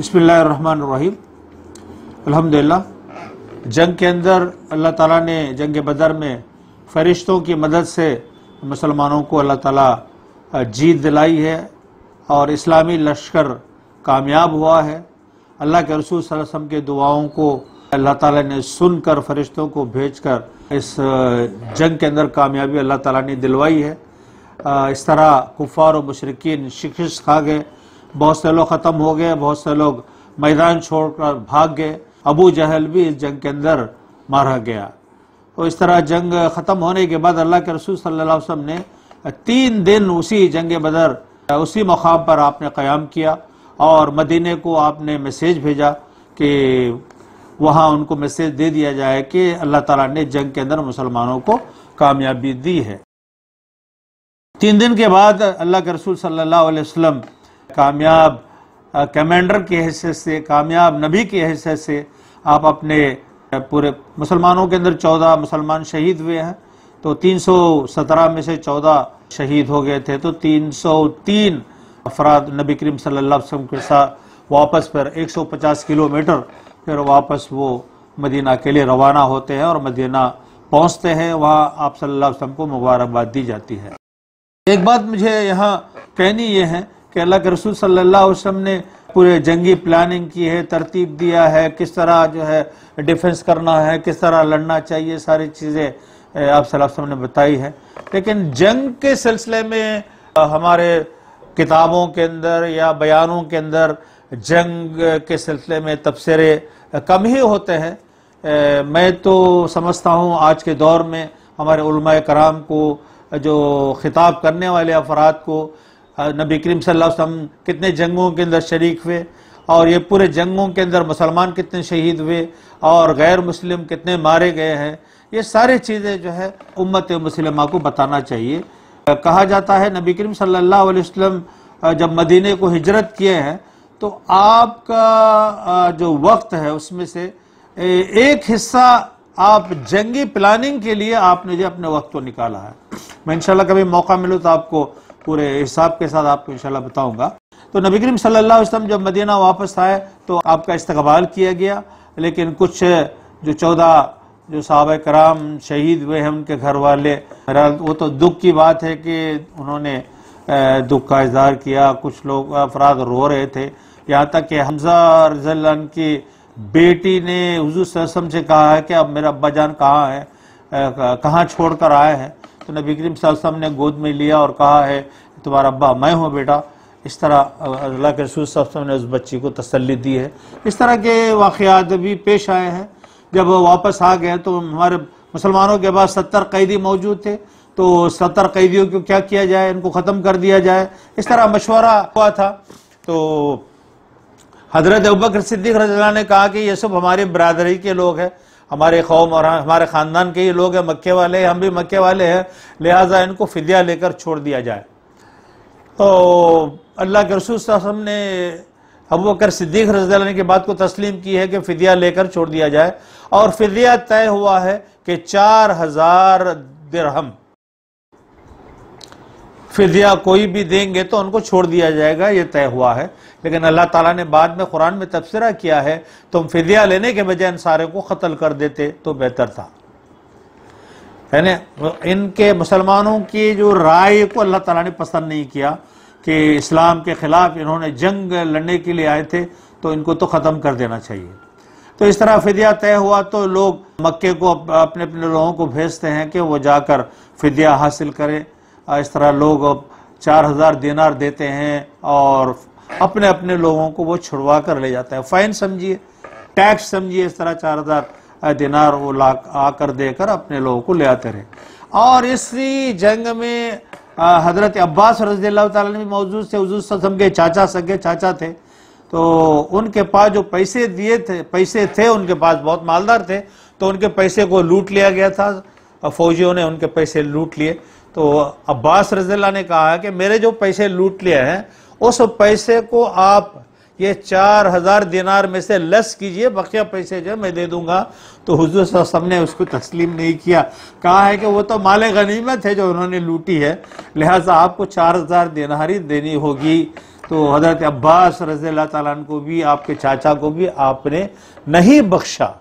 बसमीम अल्हम्दुलिल्लाह जंग के अंदर अल्लाह ताला ने जंग बदर में फरिश्तों की मदद से मुसलमानों को अल्लाह ताला जीत दिलाई है और इस्लामी लश्कर कामयाब हुआ है अल्लाह के रसूल वसम के दुआओं को अल्लाह ताला ने सुनकर फरिश्तों को भेजकर इस जंग के अंदर कामयाबी अल्लाह ताला ने दिलवाई है इस तरह कुफ़ार और मशरकिन शिकस्त खा गए बहुत से लोग ख़त्म हो गए बहुत से लोग मैदान छोड़कर भाग गए अबू जहल भी इस जंग के अंदर मारा गया तो इस तरह जंग ख़त्म होने के बाद अल्लाह के रसूल सल्लल्लाहु अलैहि वसल्लम ने तीन दिन उसी जंग बदर उसी मकाम पर आपने क़्याम किया और मदीने को आपने मैसेज भेजा कि वहाँ उनको मैसेज दे दिया जाए कि अल्लाह ताला ने जंग के अंदर मुसलमानों को कामयाबी दी है तीन दिन के बाद अल्लाह के रसूल सल्लल्लाहु अलैहि वसल्लम कामयाब कमांडर की हैसियत से कामयाब नबी की हैसियत से आप अपने पूरे मुसलमानों के अंदर चौदह मुसलमान शहीद हुए हैं तो 317 में से 14 शहीद हो गए थे तो 303 अफराद नबी करीम सल्लल्लाहु अलैहि वसल्लम के साथ वापस पर 150 किलोमीटर फिर वापस वो मदीना के लिए रवाना होते हैं और मदीना पहुंचते हैं वहाँ आप सल्लल्लाहु अलैहि वसल्लम को मुबारकबाद दी जाती है एक बात मुझे यहाँ कहनी ये यह है कि अल्लाह के रसूल सल्लल्लाहु अलैहि वसल्लम ने पूरे जंगी प्लानिंग की है तरतीब दिया है किस तरह जो है डिफेंस करना है किस तरह लड़ना चाहिए सारी चीज़ें आप वसल्लम ने बताई है लेकिन जंग के सिलसिले में हमारे किताबों के अंदर या बयानों के अंदर जंग के सिलसिले में तबसरे कम ही होते हैं मैं तो समझता हूँ आज के दौर में हमारे कराम को जो खिताब करने वाले अफराद को અ નબીકરમ સલ્લલ્લાહુ અલહીમ કેટને જંગો કે લશ્કરીક મે ઓર યે પુરે જંગો કે અંદર મુસલમાન કેટને શહીદ હુએ ઓર ગેર મુસલિમ કેટને મારે ગયે હે યે સારે ચીજે જો હે ઉમ્મત મુસલમા કો બતાના ચાહીએ કહા જાતા હે નબીકરમ સલ્લલ્લાહુ અલહીમ જબ મદિને કો હિજ્રત કીયે હે તો આપ કા જો વક્ત હે ઉસમે સે એક હિસ્સા આપ જંગી પ્લાનિંગ કે લિયે આપને જે અપને વક્ત કો નિકાલા હૈ મે ઇન્શાઅલ્લા કભી મોકા મિલે તો આપકો पूरे हिसाब के साथ आपको इंशाल्लाह बताऊंगा तो नबी करीम सल्लल्लाहु अलैहि वसल्लम जब मदीना वापस आए तो आपका इस्तकबाल किया गया लेकिन कुछ जो चौदह जो साहब कराम शहीद हुए हैं उनके घर वाले वो तो दुख की बात है कि उन्होंने दुख का इजहार किया कुछ लोग अफराद रो रहे थे यहाँ तक कि हमजा रजन की बेटी ने हजू ससम से कहा है कि अब मेरा अब्बा जान कहाँ है कहाँ छोड़ कर आए हैं तो नबी करीम सल्लम ने गोद में लिया और कहा है तुम्हारा अब्बा मैं हूँ बेटा इस तरह अल्लाह के रसूल सल्लम ने उस बच्ची को तसली दी है इस तरह के वाक़ात भी पेश आए हैं जब वो वापस आ गए तो हमारे मुसलमानों के पास सत्तर कैदी मौजूद थे तो सत्तर कैदियों को क्या किया जाए इनको ख़त्म कर दिया जाए इस तरह मशवरा हुआ था तो हज़रत अबकर सिद्दीक रजल्ला ने कहा कि ये सब हमारे बरदरी के लोग हैं हमारे कौम और हमारे ख़ानदान के ही लोग हैं मक्के वाले हम भी मक्के वाले हैं लिहाजा इनको फिदिया लेकर छोड़ दिया जाए तो अल्लाह के रसूल ने अब वकर सिद्दीक रजान की बात को तस्लीम की है कि फिदिया लेकर छोड़ दिया जाए और फिदिया तय हुआ है कि चार हज़ार दिरहम फिजिया कोई भी देंगे तो उनको छोड़ दिया जाएगा ये तय हुआ है लेकिन अल्लाह ताला ने बाद में कुरान में तबसरा किया है तुम फिजिया लेने के बजाय इन सारे को कत्ल कर देते तो बेहतर था है न इनके मुसलमानों की जो राय को अल्लाह ताला ने पसंद नहीं किया कि इस्लाम के ख़िलाफ़ इन्होंने जंग लड़ने के लिए आए थे तो इनको तो ख़त्म कर देना चाहिए तो इस तरह फिदिया तय हुआ तो लोग मक्के को अपने अपने लोगों को भेजते हैं कि वो जाकर फिदिया हासिल करें इस तरह लोग अब चार हजार दिनार देते हैं और अपने अपने लोगों को वो छुड़वा कर ले जाता है फाइन समझिए टैक्स समझिए इस तरह चार हजार दिनार वो ला आकर देकर अपने लोगों को ले आते रहे और इसी जंग में हजरत अब्बास रजी ने भी मौजूद थे हजूर के चाचा सगे चाचा थे तो उनके पास जो पैसे दिए थे पैसे थे उनके पास बहुत मालदार थे तो उनके पैसे को लूट लिया गया था फौजियों ने उनके पैसे लूट लिए तो अब्बास रजील्ला ने कहा कि मेरे जो पैसे लूट लिए हैं उस पैसे को आप ये चार हजार दिनार में से लेस कीजिए बकिया पैसे जो मैं दे दूंगा तो हजूर साहब ने उसको तस्लीम नहीं किया कहा है कि वो तो माले गनीमत है जो उन्होंने लूटी है लिहाजा आपको चार हजार ही देनी होगी तो हजरत अब्बास रजील्ला तन को भी आपके चाचा को भी आपने नहीं बख्शा